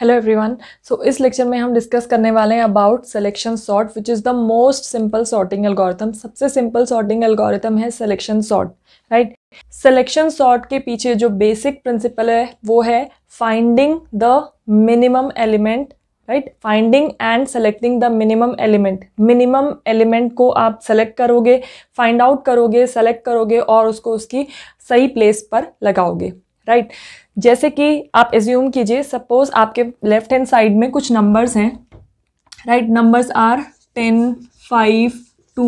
Hello everyone so इस lecture में हम डिस्कस करने वाले हैं about selection sort which is the most simple sorting algorithm सबसे सिंपल सॉर्टिंग एल्गोरिथम है selection sort right selection sort के पीछे जो बेसिक प्रिंसिपल है वो है finding the minimum element right finding and selecting the minimum element minimum element को आप सेलेक्ट करोगे फाइंड आउट करोगे सेलेक्ट करोगे और उसको उसकी सही प्लेस पर लगाओगे राइट right? जैसे कि आप एज्यूम कीजिए सपोज आपके लेफ्ट हैंड साइड में कुछ नंबर्स हैं right numbers are ten five two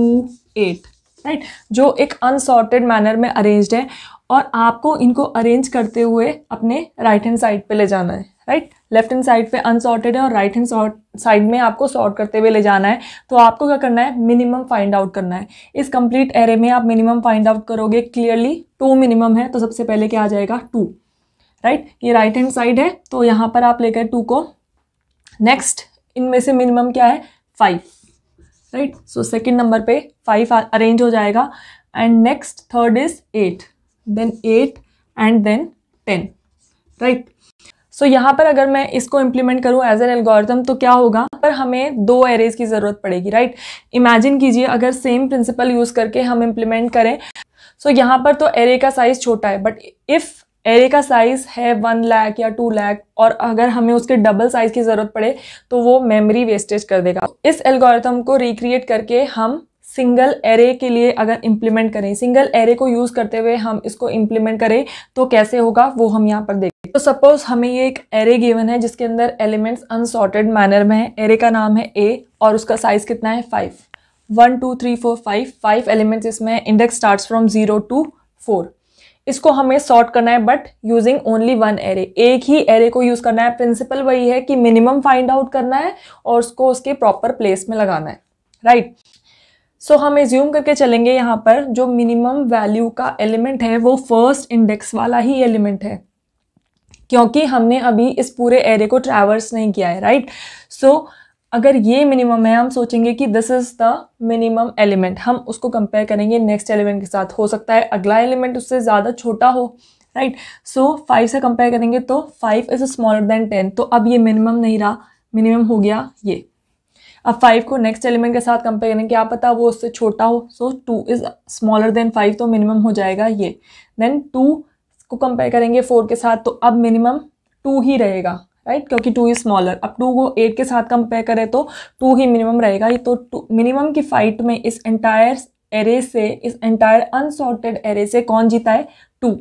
eight right जो एक अनसॉर्टेड मैनर में अरेंज्ड है और आपको इनको अरेंज करते हुए अपने राइट हैंड साइड पे ले जाना है राइट लेफ्ट हैंड साइड पे अनसॉर्टेड है और राइट हैंड साइड में आपको सॉर्ट करते हुए ले जाना है तो आपको क्या करना है मिनिमम फाइंड आउट करना है इस कंप्लीट एरे में आप मिनिमम फाइंड आउट करोगे क्लियरली टू मिनिमम है तो सबसे पहले क्या आ जाएगा टू राइट right? ये राइट हैंड साइड है तो यहाँ पर आप लेकर टू को नेक्स्ट इनमें से मिनिमम क्या है five right so second number पे फाइव अरेंज हो जाएगा and next third is eight then eight and then ten right so so, यहाँ पर अगर मैं इसको इम्प्लीमेंट करूँ एज एन एल्गोरिथम तो क्या होगा पर हमें दो एरेज की ज़रूरत पड़ेगी राइट इमेजिन कीजिए अगर सेम प्रिंसिपल यूज़ करके हम इम्प्लीमेंट करें सो so, यहाँ पर तो एरे का साइज़ छोटा है बट इफ़ एरे का साइज़ है वन लैख या टू लैख और अगर हमें उसके डबल साइज़ की ज़रूरत पड़े तो वो मेमोरी वेस्टेज कर देगा इस एल्गोरिथम को रिक्रिएट करके हम सिंगल एरे के लिए अगर इम्प्लीमेंट करें सिंगल एरे को यूज़ करते हुए हम इसको इम्प्लीमेंट करें तो कैसे होगा वो हम यहाँ पर देखें तो सपोज हमें ये एक एरे गिवन है जिसके अंदर एलिमेंट्स अनसॉर्टेड मैनर में है एरे का नाम है ए और उसका साइज़ कितना है five one two three four five five elements इसमें index start from zero to four इसको हमें सॉर्ट करना है but using only one array एक ही एरे को यूज़ करना है प्रिंसिपल वही है कि मिनिमम फाइंड आउट करना है और उसको उसके प्रॉपर प्लेस में लगाना है राइट right? सो हम एज्यूम करके चलेंगे यहाँ पर जो मिनिमम वैल्यू का एलिमेंट है वो फर्स्ट इंडेक्स वाला ही एलिमेंट है क्योंकि हमने अभी इस पूरे एरे को ट्रैवर्स नहीं किया है राइट सो so, अगर ये मिनिमम है हम सोचेंगे कि this is the minimum element हम उसको कंपेयर करेंगे नेक्स्ट एलिमेंट के साथ हो सकता है अगला एलिमेंट उससे ज़्यादा छोटा हो राइट सो फाइव से कंपेयर करेंगे तो five is smaller than ten तो अब ये मिनिमम नहीं रहा मिनिमम हो गया ये अब फाइव को नेक्स्ट एलिमेंट के साथ कंपेयर करें क्या पता वो उससे छोटा हो so two is smaller than five तो मिनिमम हो जाएगा ये देन टू को कंपेयर करेंगे फोर के साथ तो अब मिनिमम टू ही रहेगा राइट right? क्योंकि टू इज़ स्मॉलर अब टू को एट के साथ कंपेयर करें तो टू ही मिनिमम रहेगा ये तो टू मिनिमम की फाइट में इस एंटायर एरे से इस एंटायर अनसॉर्टेड एरे से कौन जीता है टू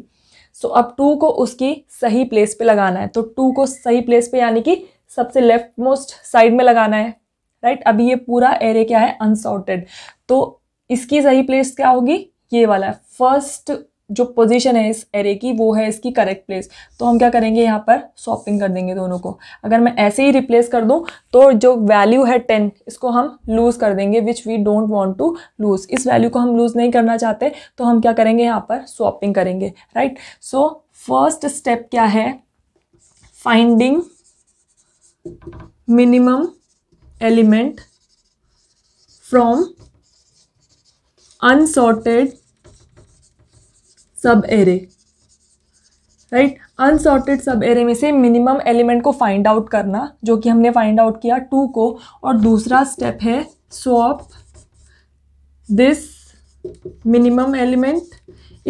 सो so, अब टू को उसकी सही प्लेस पे लगाना है तो टू को सही प्लेस पे यानी कि सबसे लेफ्ट मोस्ट साइड में लगाना है राइट अभी ये पूरा एरे क्या है अनसॉर्टेड तो इसकी सही प्लेस क्या होगी ये वाला है फर्स्ट जो पोजीशन है इस एरे की वो है इसकी करेक्ट प्लेस तो हम क्या करेंगे यहाँ पर स्वॉपिंग कर देंगे दोनों को अगर मैं ऐसे ही रिप्लेस कर दूँ तो जो वैल्यू है टेन इसको हम लूज़ कर देंगे which we don't want to lose इस वैल्यू को हम लूज़ नहीं करना चाहते तो हम क्या करेंगे यहाँ पर स्वॉपिंग करेंगे राइट सो फर्स्ट स्टेप क्या है finding minimum element from unsorted sub array right unsorted sub array में से मिनिमम एलिमेंट को फाइंड आउट करना जो कि हमने फाइंड आउट किया टू को और दूसरा स्टेप है स्वॉप दिस मिनिमम एलिमेंट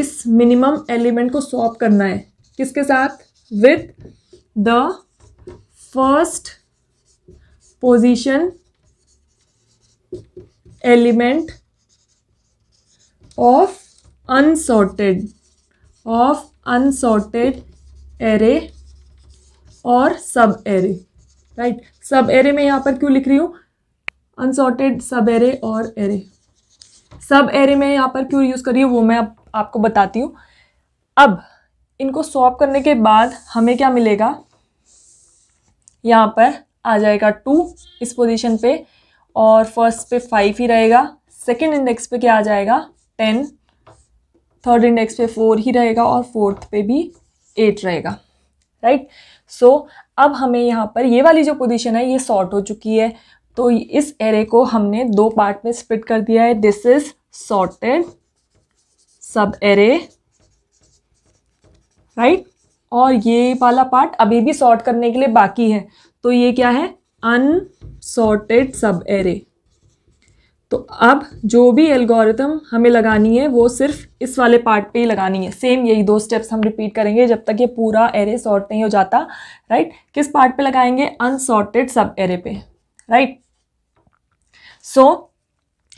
इस मिनिमम एलिमेंट को स्वॉप करना है किसके साथ with the first position element of unsorted of unsorted array और सब एरे राइट सब एरे में यहाँ पर क्यों लिख रही हूँ अनसॉर्टेड सब एरे और एरे सब एरे में यहाँ पर क्यों यूज़ कर रही हूँ वो मैं आप, आपको बताती हूँ अब इनको सॉप करने के बाद हमें क्या मिलेगा यहाँ पर आ जाएगा टू इस पोजीशन पे और फर्स्ट पे फाइव ही रहेगा सेकंड इंडेक्स पे क्या आ जाएगा टेन थर्ड इंडेक्स पे फोर ही रहेगा और फोर्थ पे भी एट रहेगा राइट सो so, अब हमें यहाँ पर ये वाली जो पोजीशन है ये सॉर्ट हो चुकी है तो इस एरे को हमने दो पार्ट में स्प्लिट कर दिया है this is sorted sub array right और ये वाला पार्ट अभी भी सॉर्ट करने के लिए बाकी है तो ये क्या है अनसॉर्टेड सब एरे तो अब जो भी एल्गोरिथम हमें लगानी है वो सिर्फ इस वाले पार्ट पे ही लगानी है सेम यही दो स्टेप्स हम रिपीट करेंगे जब तक ये पूरा एरे सॉर्ट नहीं हो जाता राइट किस पार्ट पे लगाएंगे अनसॉर्टेड सब एरे पे राइट सो so,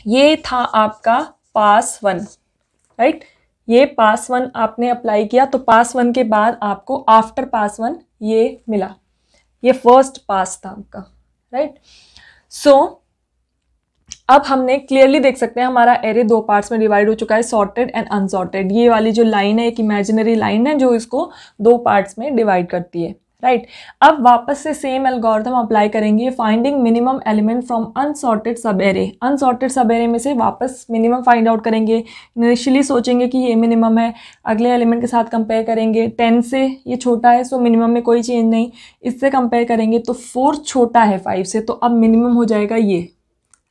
ये था आपका पास वन राइट ये पास वन आपने अप्लाई किया तो पास वन के बाद आपको आफ्टर पास वन ये मिला ये फर्स्ट पास था आपका राइट सो अब हमने क्लियरली देख सकते हैं हमारा एरे दो पार्ट्स में डिवाइड हो चुका है सॉर्टेड एंड अनसॉर्टेड ये वाली जो लाइन है एक इमेजिनरी लाइन है जो इसको दो पार्ट्स में डिवाइड करती है राइट right. अब वापस से सेम एल्गोरिथम अप्लाई करेंगे finding minimum element from unsorted sub array unsorted sub array में से वापस मिनिमम फाइंड आउट करेंगे इनिशियली सोचेंगे कि ये मिनिमम है अगले एलिमेंट के साथ कंपेयर करेंगे टेन से ये छोटा है सो मिनिमम में कोई चेंज नहीं इससे कंपेयर करेंगे तो फोर छोटा है फाइव से तो अब मिनिमम हो जाएगा ये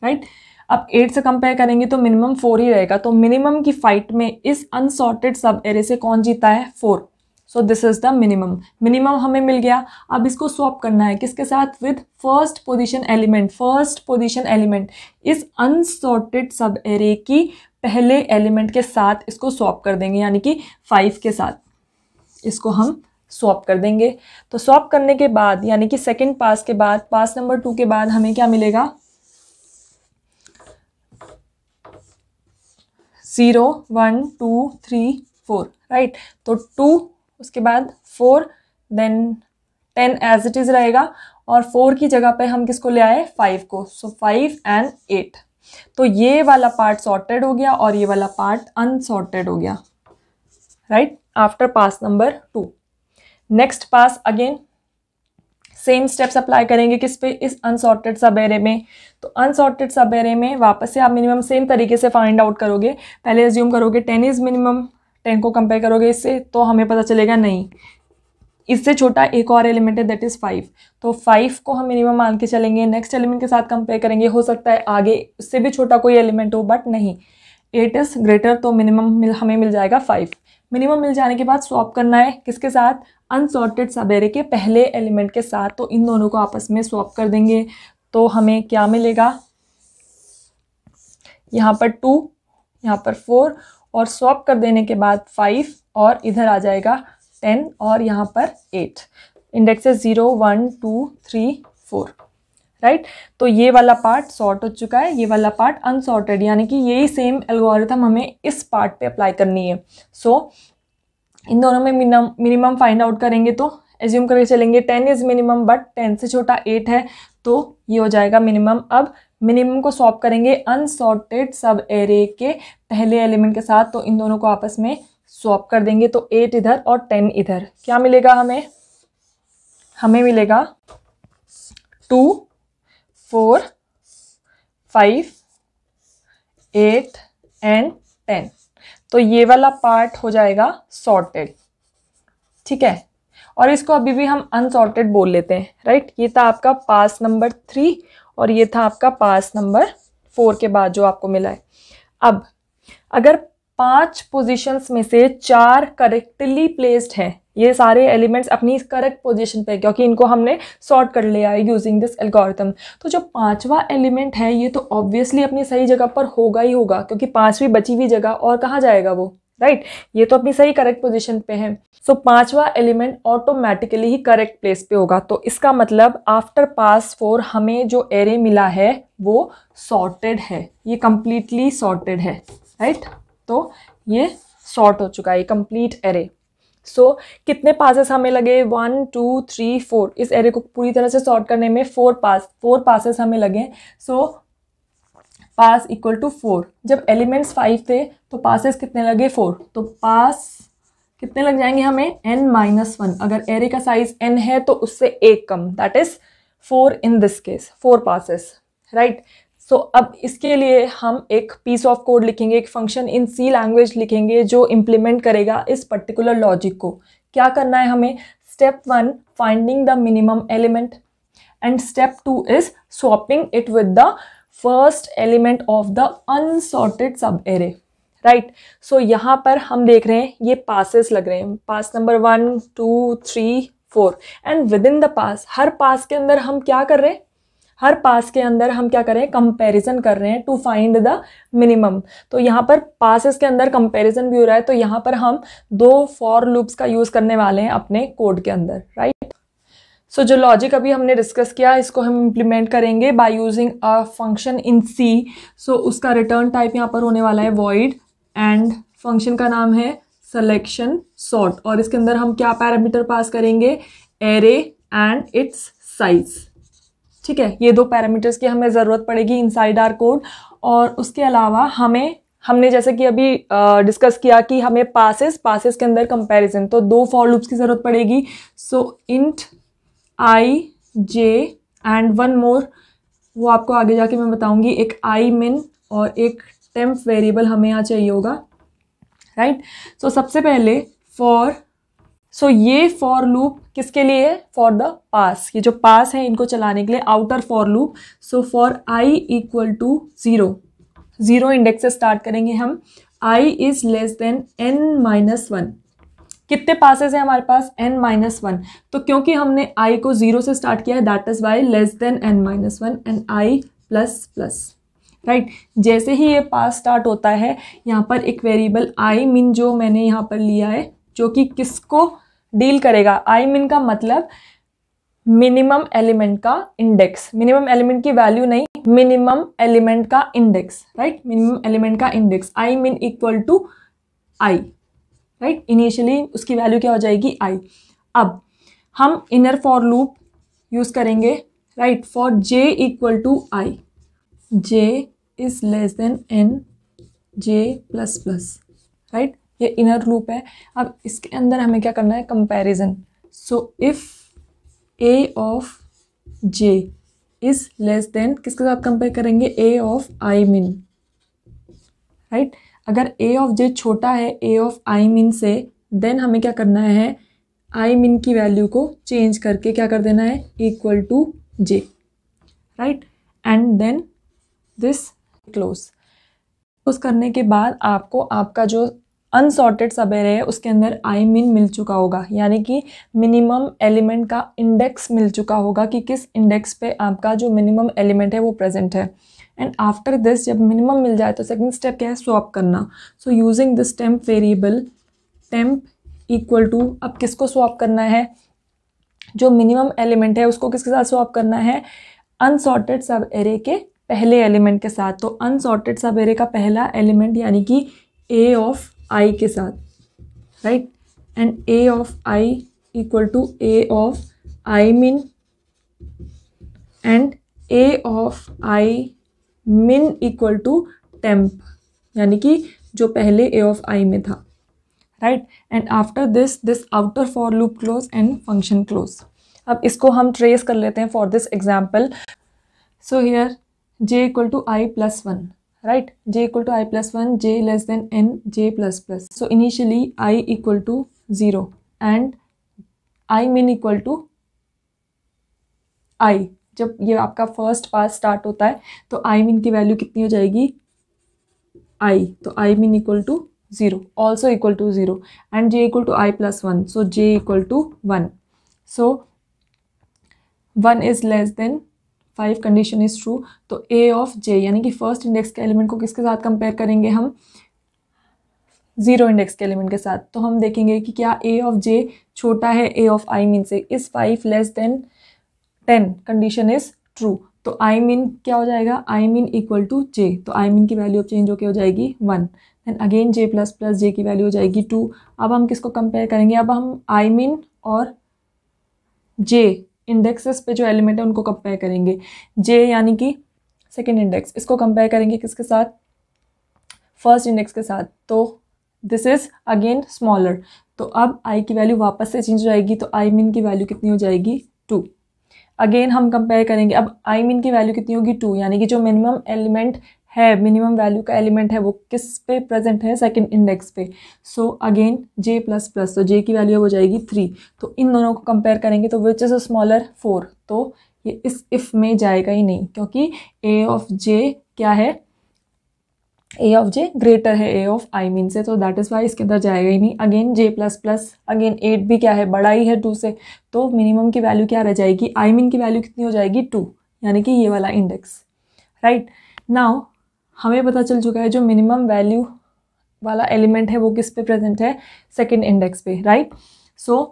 राइट right? अब एट से कंपेयर करेंगे तो मिनिमम फोर ही रहेगा तो मिनिमम की फाइट में इस अनसॉर्टेड सब एरे से कौन जीता है four so this is the minimum minimum हमें मिल गया अब इसको स्वॉप करना है किसके साथ with first position element first position element इस अनसॉर्टेड सब एरे की पहले एलिमेंट के साथ इसको स्वॉप कर देंगे यानी कि फाइव के साथ इसको हम स्वॉप कर देंगे तो स्वॉप करने के बाद यानी कि सेकंड पास के बाद पास नंबर टू के बाद हमें क्या मिलेगा zero one two three four right तो टू उसके बाद four then ten as it is रहेगा और फोर की जगह पे हम किसको ले आए फाइव को सो फाइव एंड एट तो ये वाला पार्ट सॉर्टेड हो गया और ये वाला पार्ट अनसॉर्टेड हो गया right after pass number two next pass again same steps apply करेंगे किस पे इस अनसॉर्टेड सब एरे में तो अनसॉर्टेड सब एरे में वापस से आप मिनिमम सेम तरीके से फाइंड आउट करोगे पहले एज्यूम करोगे टेन इज़ मिनिमम टेन को कंपेयर करोगे इससे तो हमें पता चलेगा नहीं इससे छोटा एक और एलिमेंट है दैट इज़ फाइव तो फाइव को हम मिनिमम मान के चलेंगे नेक्स्ट एलिमेंट के साथ कंपेयर करेंगे हो सकता है आगे उससे भी छोटा कोई एलिमेंट हो बट नहीं एट इज़ ग्रेटर तो मिनिमम मिल हमें मिल जाएगा फाइव मिनिमम मिल जाने के बाद स्वॉप करना है किसके साथ अनसॉर्टेड सवेरे के पहले एलिमेंट के साथ तो इन दोनों को आपस में स्वॉप कर देंगे तो हमें क्या मिलेगा यहाँ पर टू यहाँ पर फोर और स्वॉप कर देने के बाद फाइव और इधर आ जाएगा टेन और यहाँ पर at indexes zero one two three four right तो ये वाला पार्ट सॉर्ट हो चुका है ये वाला पार्ट अनसॉर्टेड यानी कि यही सेम एल्गोरिथम हमें इस पार्ट पे अप्लाई करनी है सो so, इन दोनों में मिनिमम फाइंड आउट करेंगे तो एज्यूम करके चलेंगे ten is minimum but ten से छोटा एट है तो ये हो जाएगा मिनिमम अब मिनिमम को सॉप करेंगे अनसॉर्टेड सब एरे के पहले एलिमेंट के साथ तो इन दोनों को आपस में स्वॉप कर देंगे तो एट इधर और टेन इधर क्या मिलेगा हमें हमें मिलेगा two four five eight and ten तो ये वाला पार्ट हो जाएगा सॉर्टेड ठीक है और इसको अभी भी हम अनसॉर्टेड बोल लेते हैं राइट ये था आपका पास नंबर थ्री और ये था आपका पास नंबर फोर के बाद जो आपको मिला है अब अगर पांच पोजीशंस में से चार करेक्टली प्लेस्ड हैं ये सारे एलिमेंट्स अपनी करेक्ट पोजीशन पे क्योंकि इनको हमने सॉर्ट कर लिया है यूजिंग दिस एल्गोरिथम तो जो पांचवा एलिमेंट है ये तो ऑब्वियसली अपनी सही जगह पर होगा ही होगा क्योंकि पांचवी बची हुई जगह और कहाँ जाएगा वो राइट ये तो अपनी सही करेक्ट पोजिशन पे है सो so, पांचवा एलिमेंट ऑटोमेटिकली ही करेक्ट प्लेस पे होगा तो इसका मतलब आफ्टर पास फोर हमें जो एरे मिला है वो सॉर्टेड है ये कंप्लीटली सॉर्टेड है राइट तो ये सॉर्ट हो चुका है कंप्लीट एरे सो कितने पासेस हमें लगे वन टू थ्री फोर इस एरे को पूरी तरह से सॉर्ट करने में फोर पास फोर पासेस हमें लगे so pass equal to four जब एलिमेंट्स फाइव थे तो पासेस कितने लगे फोर तो पास कितने लग जाएंगे हमें एन माइनस वन अगर एरे का साइज एन है तो उससे एक कम that is four in this case four passes right so अब इसके लिए हम एक पीस ऑफ कोड लिखेंगे एक फंक्शन इन सी लैंग्वेज लिखेंगे जो इम्प्लीमेंट करेगा इस पर्टिकुलर लॉजिक को क्या करना है हमें step one finding the minimum element and step two is swapping it with the first element of the unsorted sub array right so यहाँ पर हम देख रहे हैं ये पासेस लग रहे हैं pass number one two three four and within the pass हर पास के अंदर हम क्या कर रहे हैं हर पास के अंदर हम क्या कर रहे हैं कंपैरिजन कर रहे हैं टू फाइंड द मिनिमम तो यहाँ पर पासेस के अंदर कंपैरिजन भी हो रहा है तो यहाँ पर हम दो फॉर लूप्स का यूज़ करने वाले हैं अपने कोड के अंदर राइट right? सो so, जो लॉजिक अभी हमने डिस्कस किया इसको हम इम्प्लीमेंट करेंगे by using a function in C so उसका रिटर्न टाइप यहाँ पर होने वाला है वॉइड एंड फंक्शन का नाम है सलेक्शन सॉर्ट और इसके अंदर हम क्या पैरामीटर पास करेंगे एरे एंड इट्स साइज ठीक है ये दो पैरामीटर्स की हमें ज़रूरत पड़ेगी इन साइड आर कोड और उसके अलावा हमें हमने जैसे कि अभी डिस्कस किया कि हमें पासिस पासिस के अंदर कंपैरिजन तो दो फॉर लूप्स की ज़रूरत पड़ेगी so int i j and one more वो आपको आगे जाके मैं बताऊंगी एक आई मिन और एक टेम्प वेरिएबल हमें यहाँ चाहिए होगा राइट right? सो so, सबसे पहले फॉर सो so, ये फॉर लूप किसके लिए है फॉर द पास ये जो पास है इनको चलाने के लिए outer for loop so for i equal to zero zero index से स्टार्ट करेंगे हम i is less than n minus one कितने पासेज हैं हमारे पास एन माइनस वन तो क्योंकि हमने आई को ज़ीरो से स्टार्ट किया है that is y less than n minus one and i plus plus right जैसे ही ये पास स्टार्ट होता है यहाँ पर एक वेरिएबल आई मिन जो मैंने यहाँ पर लिया है जो कि किसको डील करेगा आई मिन का मतलब मिनिमम एलिमेंट का इंडेक्स मिनिमम एलिमेंट की वैल्यू नहीं मिनिमम एलिमेंट का इंडेक्स राइट मिनिमम एलिमेंट का index i min equal to i right initially उसकी वैल्यू क्या हो जाएगी आई अब हम इनर फॉर लूप यूज़ करेंगे right for j equal to i j is less than n j plus plus right ये inner loop है अब इसके अंदर हमें क्या करना है comparison so if a of j is less than किसके साथ कंपेयर करेंगे ए ऑफ आई मिन राइट अगर ए ऑफ जे छोटा है ए ऑफ आई मीन से देन हमें क्या करना है आई मीन की वैल्यू को चेंज करके क्या कर देना है equal to j right and then this close close करने के बाद आपको आपका जो अनसॉर्टेड सब एरे है उसके अंदर आई मिन मिल चुका होगा यानी कि मिनिमम एलिमेंट का इंडेक्स मिल चुका होगा कि किस इंडेक्स पे आपका जो मिनिमम एलिमेंट है वो प्रेजेंट है एंड आफ्टर दिस जब मिनिमम मिल जाए तो सेकेंड स्टेप क्या है स्वॉप करना so using this temp variable temp equal to अब किसको स्वॉप करना है जो मिनिमम एलिमेंट है उसको किसके साथ स्वॉप करना है अनसॉर्टेड सब एरे के पहले एलिमेंट के साथ तो अनसॉर्टेड सब एरे का पहला एलिमेंट यानी कि ए ऑफ आई के साथ right and a of i equal to a of i min and a of i min equal to temp यानी कि जो पहले ए ऑफ आई में था right and after this this outer for loop close and function close अब इसको हम trace कर लेते हैं for this example so here j equal to i plus one right j equal to i plus one j less than n j plus plus so initially i equal to zero and i min equal to i जब ये आपका first pass start होता है तो i min की value कितनी हो जाएगी आई तो i min equal to zero also equal to zero and j equal to i plus one so j equal to one so one is less than five condition is true तो a of जे यानी कि first index के element को किसके साथ compare करेंगे हम zero index के एलिमेंट के साथ तो हम देखेंगे कि क्या ए ऑफ जे छोटा है ए ऑफ आई मीन से इस five less than ten condition is true तो आई मीन क्या हो जाएगा i min equal to j तो आई मीन की वैल्यू अब चेंज होकर हो जाएगी one then again j plus plus j की वैल्यू हो जाएगी टू अब हम किसको कंपेयर करेंगे अब हम आई मीन और जे इंडेक्सेस पे जो एलिमेंट है उनको कंपेयर करेंगे जे यानी कि सेकेंड इंडेक्स इसको कंपेयर करेंगे किसके साथ फर्स्ट इंडेक्स के साथ तो दिस इज़ अगेन स्मॉलर तो अब आई की वैल्यू वापस से चेंज हो जाएगी तो आई मीन की वैल्यू कितनी हो जाएगी टू अगेन हम कंपेयर करेंगे अब आई मीन की वैल्यू कितनी होगी टू यानी कि जो मिनिमम एलिमेंट है मिनिमम वैल्यू का एलिमेंट है वो किस पे प्रेजेंट है सेकंड इंडेक्स पे so again j plus plus तो जे की वैल्यू हो जाएगी थ्री तो इन दोनों को कंपेयर करेंगे तो which is a smaller four तो ये इस इफ़ में जाएगा ही नहीं क्योंकि ए ऑफ जे क्या है ए ऑफ जे ग्रेटर है ए ऑफ आई मीन से तो दैट इज़ वाई इसके अंदर जाएगा ही नहीं again j plus plus again eight भी क्या है बड़ा ही है टू से तो मिनिमम की वैल्यू क्या रह जाएगी आई मीन की वैल्यू कितनी हो जाएगी टू यानी कि ये वाला इंडेक्स राइट नाउ हमें पता चल चुका है जो मिनिमम वैल्यू वाला एलिमेंट है वो किस पे प्रेजेंट है सेकेंड इंडेक्स पे राइट सो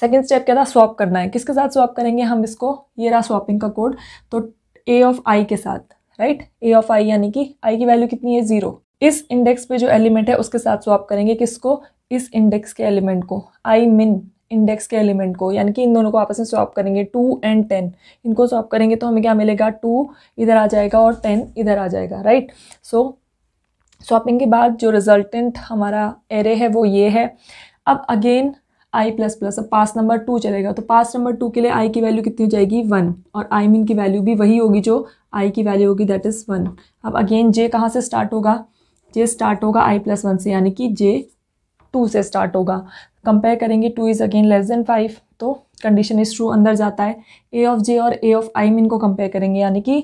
सेकेंड स्टेप क्या था स्वॉप करना है किसके साथ स्वॉप करेंगे हम इसको ये रहा स्वॉपिंग का कोड तो ए ऑफ आई के साथ राइट ए ऑफ आई यानी कि आई की वैल्यू कितनी है जीरो इस इंडेक्स पे जो एलिमेंट है उसके साथ स्वाप करेंगे किसको इस इंडेक्स के एलिमेंट को आई मिन इंडेक्स के एलिमेंट को यानी कि इन दोनों को आपस में स्वाप करेंगे टू एंड टेन इनको स्वाप करेंगे तो हमें क्या मिलेगा टू इधर आ जाएगा और टेन इधर आ जाएगा राइट सो स्वापिंग के बाद जो रिजल्टेंट हमारा एरे है वो ये है अब अगेन आई प्लस प्लस अब पास नंबर टू चलेगा तो पास नंबर टू के लिए आई की वैल्यू कितनी हो जाएगी वन और आई मीन की वैल्यू भी वही होगी जो आई की वैल्यू होगी दैट इज़ वन अब अगेन जे कहाँ से स्टार्ट होगा जे स्टार्ट होगा आई प्लस वन से यानी कि जे टू से स्टार्ट होगा कंपेयर करेंगे two is again less than five तो कंडीशन इज़ ट्रू अंदर जाता है ए ऑफ जे और ए ऑफ आई मीन को कंपेयर करेंगे यानी कि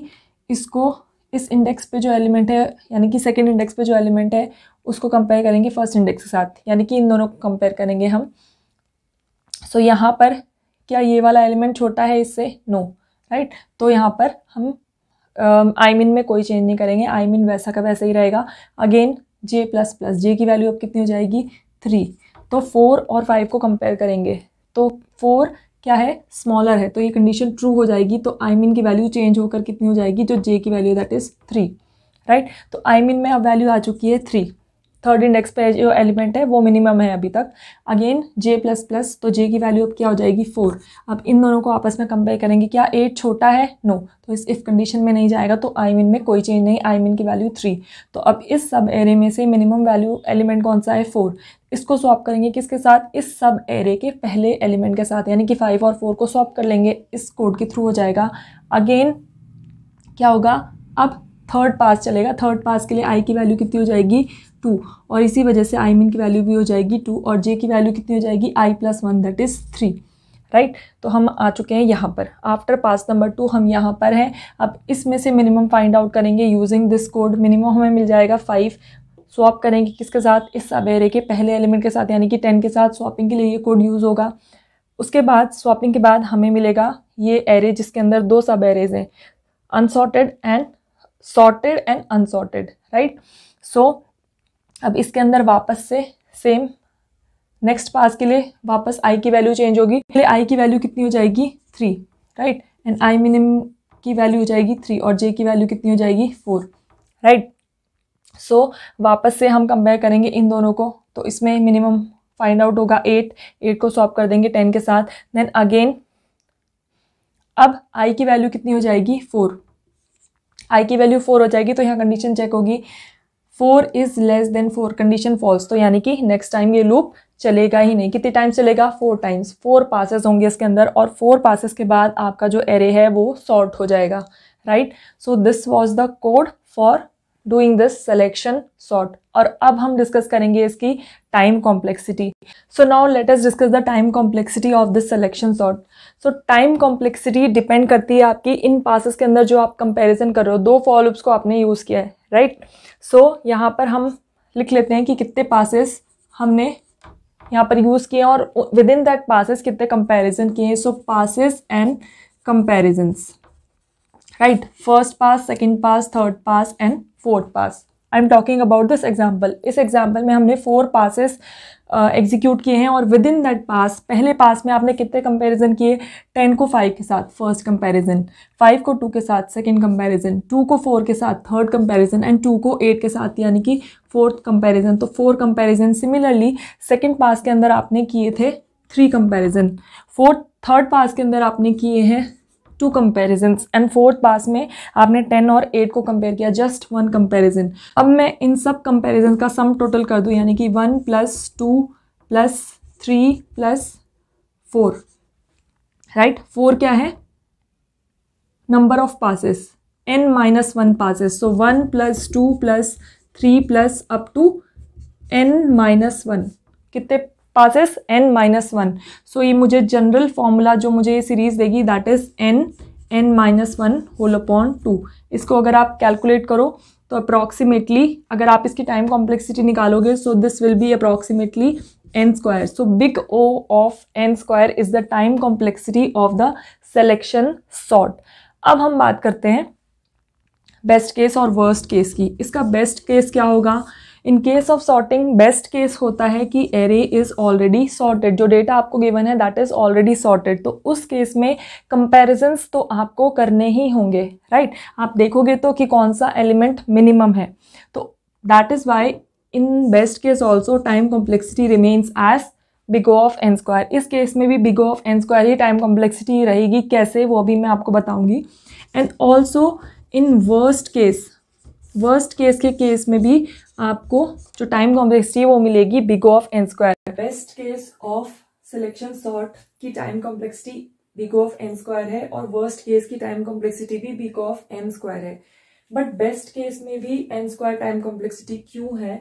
इसको इस इंडेक्स पे जो एलिमेंट है यानी कि सेकेंड इंडेक्स पे जो एलिमेंट है उसको कंपेयर करेंगे फर्स्ट इंडेक्स के साथ यानी कि इन दोनों को कंपेयर करेंगे हम सो यहाँ पर क्या ये वाला एलिमेंट छोटा है इससे नो राइट तो यहाँ पर हम आई um, मीन में कोई चेंज नहीं करेंगे आई मीन वैसा का वैसा ही रहेगा again j plus plus j की वैल्यू अब कितनी हो जाएगी थ्री तो फोर और फाइव को कंपेयर करेंगे तो फोर क्या है स्मॉलर है तो ये कंडीशन ट्रू हो जाएगी तो आई मीन की वैल्यू चेंज होकर कितनी हो जाएगी जो जे की value that is three right तो आई मीन में अब वैल्यू आ चुकी है थ्री थर्ड इंडेक्स पे जो एलिमेंट है वो मिनिमम है अभी तक अगेन जे प्लस प्लस तो जे की वैल्यू अब क्या हो जाएगी फोर अब इन दोनों को आपस में कंपेयर करेंगे क्या एट छोटा है नो no. तो इस इफ कंडीशन में नहीं जाएगा तो आई मीन में कोई चेंज नहीं आई मीन की वैल्यू थ्री तो अब इस सब एरे में से मिनिमम वैल्यू एलिमेंट कौन सा है फोर इसको सॉप करेंगे किसके साथ इस सब एरे के पहले एलिमेंट के साथ यानी कि फाइव और फोर को सॉप कर लेंगे इस कोड के थ्रू हो जाएगा अगेन क्या होगा अब थर्ड पास चलेगा थर्ड पास के लिए आई की वैल्यू कितनी हो जाएगी टू और इसी वजह से आई मीन की वैल्यू भी हो जाएगी टू और जे की वैल्यू कितनी हो जाएगी i plus one that is three right तो हम आ चुके हैं यहाँ पर आफ्टर पास नंबर टू हम यहाँ पर हैं अब इसमें से मिनिमम फाइंड आउट करेंगे यूजिंग दिस कोड मिनिमम हमें मिल जाएगा फाइव स्वॉप करेंगे किसके साथ इस अवेरे के पहले एलिमेंट के साथ यानी कि टेन के साथ स्वॉपिंग के लिए ये कोड यूज़ होगा उसके बाद स्वॉपिंग के बाद हमें मिलेगा ये एरे जिसके अंदर दो सब एरेज हैं unsorted and sorted and unsorted right so अब इसके अंदर वापस से सेम नेक्स्ट पास के लिए वापस आई की वैल्यू चेंज होगी पहले आई की वैल्यू कितनी हो जाएगी three right and i minimum की वैल्यू हो जाएगी थ्री और जे की वैल्यू कितनी हो जाएगी फोर राइट सो वापस से हम कंपेयर करेंगे इन दोनों को तो इसमें मिनिमम फाइंड आउट होगा एट एट को सॉप कर देंगे टेन के साथ देन अगेन अब आई की वैल्यू कितनी हो जाएगी फोर आई की वैल्यू फोर हो जाएगी तो यहाँ कंडीशन चेक होगी four is less than four condition false तो यानी कि नेक्स्ट टाइम ये लूप चलेगा ही नहीं कितने टाइम्स चलेगा फोर टाइम्स फोर पासेस होंगे इसके अंदर और फोर पासेस के बाद आपका जो एरे है वो सॉर्ट हो जाएगा right so this was the code for doing this selection sort और अब हम डिस्कस करेंगे इसकी time complexity so now let us discuss the time complexity of this selection sort so time complexity depend करती है आपकी इन पासेस के अंदर जो आप कंपेरिजन कर रहे हो दो फॉलोअप्स को आपने यूज़ किया है राइट right? सो so, यहाँ पर हम लिख लेते हैं कि कितने पासिस हमने यहाँ पर यूज़ किए और विद इन दैट पासेस कितने कंपेरिजन किए सो passes and comparisons right first pass second pass third pass and fourth pass I am talking about this example इस एग्जाम्पल में हमने फोर पासिस एग्जीक्यूट किए हैं और विद इन दैट पास पहले पास में आपने कितने कंपैरिजन किए टेन को फाइव के साथ फर्स्ट कंपेरिजन फाइव को टू के साथ सेकेंड कंपैरिजन टू को फोर के साथ थर्ड कंपेरिजन एंड टू को एट के साथ यानी कि फोर्थ कंपेरिजन तो four comparison similarly second pass के अंदर आपने किए थे three comparison fourth third pass के अंदर आपने किए हैं two comparison and fourth pass में आपने टेन और एट को कंपेयर किया जस्ट वन कंपेरिजन अब मैं इन सब कंपेरिजन का सम टोटल कर दूँ यानी कि one plus two plus three plus four right four क्या है number of passes n minus one passes so one plus two plus three plus up to n minus one कितने passes n minus one so ये मुझे general formula जो मुझे ये series देगी that is n n minus one whole upon two इसको अगर आप कैलकुलेट करो तो अप्रॉक्सीमेटली अगर आप इसकी टाइम कॉम्प्लेक्सिटी निकालोगे so this will be approximately n square so big O of n square is the time complexity of the selection sort अब हम बात करते हैं बेस्ट केस और वर्स्ट केस की इसका बेस्ट केस क्या होगा in case of sorting best case होता है कि एरे इज ऑलरेडी सॉर्टेड जो डेटा आपको गिवन है दैट इज ऑलरेडी सॉर्टेड तो उस केस में कंपेरिजन्स तो आपको करने ही होंगे राइट right? आप देखोगे तो कि कौन सा एलिमेंट मिनिमम है तो that is why in best case also time complexity remains as big O of n square इस केस में भी बिगो ऑफ एन स्क्वायर ही टाइम कॉम्प्लेक्सिटी रहेगी कैसे वो अभी मैं आपको बताऊंगी and also in worst case worst case के केस में भी आपको जो टाइम कॉम्प्लेक्सिटी है वो मिलेगी big of n square best case of selection sort की time complexity big of n square है और वर्स्ट केस की टाइम कॉम्प्लेक्सिटी भी बिग ऑफ एन स्क्वायर है बट बेस्ट केस में भी एन स्क्वायर टाइम कॉम्प्लेक्सिटी क्यों है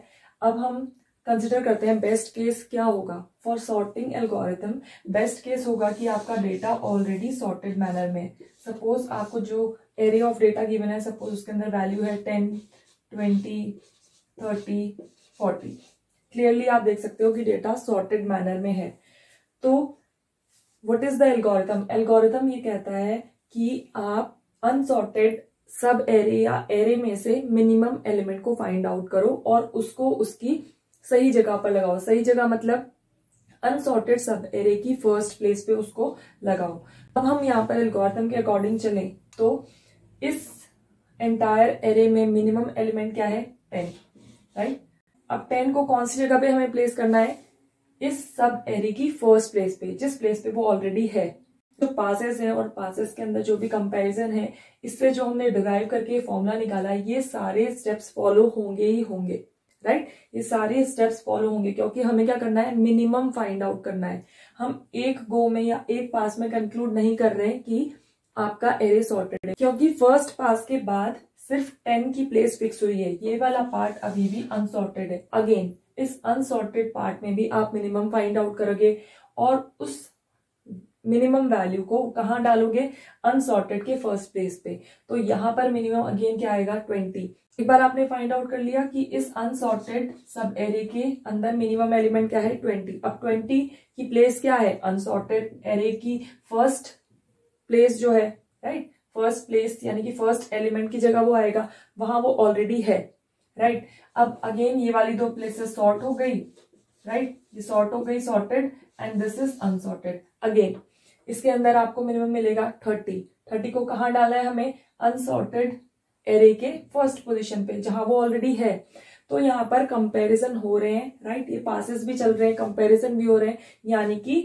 अब हम कंसिडर करते हैं बेस्ट केस क्या होगा for sorting algorithm best case होगा कि आपका डेटा ऑलरेडी सॉर्टेड मैनर में सपोज आपको जो एरे ऑफ डेटा गिवन है सपोज उसके अंदर वैल्यू है ten twenty thirty forty clearly आप देख सकते हो कि डेटा सॉर्टेड मैनर में है तो what is the algorithm algorithm ये कहता है कि आप अनसॉर्टेड सब एरे या एरे में से मिनिमम एलिमेंट को फाइंड आउट करो और उसको उसकी सही जगह पर लगाओ सही जगह मतलब अनसॉर्टेड सब एरे की फर्स्ट प्लेस पे उसको लगाओ अब हम यहाँ पर एल्गोरिथम के अकॉर्डिंग चले तो इस एंटायर एरे में मिनिमम एलिमेंट क्या है टेन राइट अब टेन को कौन सी जगह पे हमें प्लेस करना है इस सब एरे की फर्स्ट प्लेस पे जिस प्लेस पे वो ऑलरेडी है जो पासेस हैं और पासेस के अंदर जो भी कंपैरिजन है इससे जो हमने डिराइव करके फॉर्मूला निकाला ये सारे स्टेप्स फॉलो होंगे ही होंगे राइट ये सारे स्टेप्स फॉलो होंगे क्योंकि हमें क्या करना है मिनिमम फाइंड आउट करना है हम एक गो में या एक पास में कंक्लूड नहीं कर रहे कि आपका एरे सॉर्टेड है क्योंकि फर्स्ट पास के बाद सिर्फ टेन की प्लेस फिक्स हुई है ये वाला पार्ट अभी भी अनसॉर्टेड है अगेन इस अनसॉर्टेड पार्ट में भी आप मिनिमम फाइंड आउट करोगे और उस मिनिमम वैल्यू को कहाँ डालोगे अनसॉर्टेड के फर्स्ट प्लेस पे तो यहाँ पर मिनिमम अगेन क्या आएगा ट्वेंटी एक बार आपने फाइंड आउट कर लिया कि इस अनसॉर्टेड सब एरे के अंदर मिनिमम एलिमेंट क्या है ट्वेंटी अब ट्वेंटी की प्लेस क्या है अनसॉर्टेड एरे की फर्स्ट प्लेस जो है राइट फर्स्ट प्लेस यानी कि फर्स्ट एलिमेंट की जगह वो आएगा वहां वो ऑलरेडी है राइट right? अब अगेन ये वाली दो प्लेसेस सॉर्ट हो गई राइट right? ये सॉर्ट हो गई sorted and this is unsorted again इसके अंदर आपको मिनिमम मिलेगा थर्टी थर्टी को कहा डाला है हमें अनसॉर्टेड एरे के फर्स्ट पोजिशन पे जहां वो ऑलरेडी है तो यहाँ पर कंपैरिजन हो रहे हैं राइट right? ये पासिस भी चल रहे हैं कंपैरिजन भी हो रहे हैं यानी कि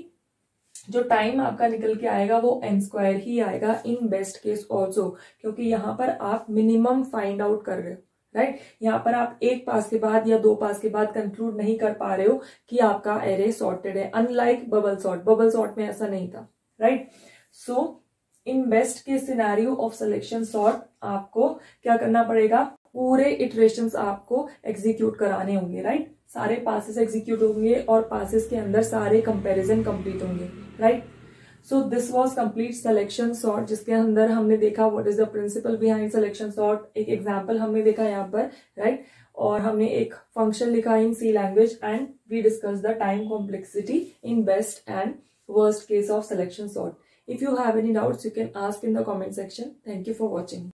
जो टाइम आपका निकल के आएगा वो एन स्क्वायर ही आएगा इन बेस्ट केस ऑल्सो क्योंकि यहाँ पर आप मिनिमम फाइंड आउट कर रहे हो राइट यहां यहाँ पर आप एक पास के बाद या दो पास के बाद कंक्लूड नहीं कर पा रहे हो कि आपका एरे सॉर्टेड है unlike bubble sort bubble sort में ऐसा नहीं था right so in best case scenario of selection sort आपको क्या करना पड़ेगा पूरे इटरेशन आपको एग्जीक्यूट कराने होंगे राइट सारे पासिस एग्जीक्यूट होंगे और पासिस के अंदर सारे कंपैरिजन कंप्लीट होंगे right so this was complete selection sort जिसके अंदर हमने देखा what is the principle behind selection sort एक एग्जाम्पल हमने देखा यहाँ पर राइट right? और हमने एक फंक्शन लिखा in C language and we discuss the time complexity in best and worst case of selection sort if you have any doubt you can ask in the comment section thank you for watching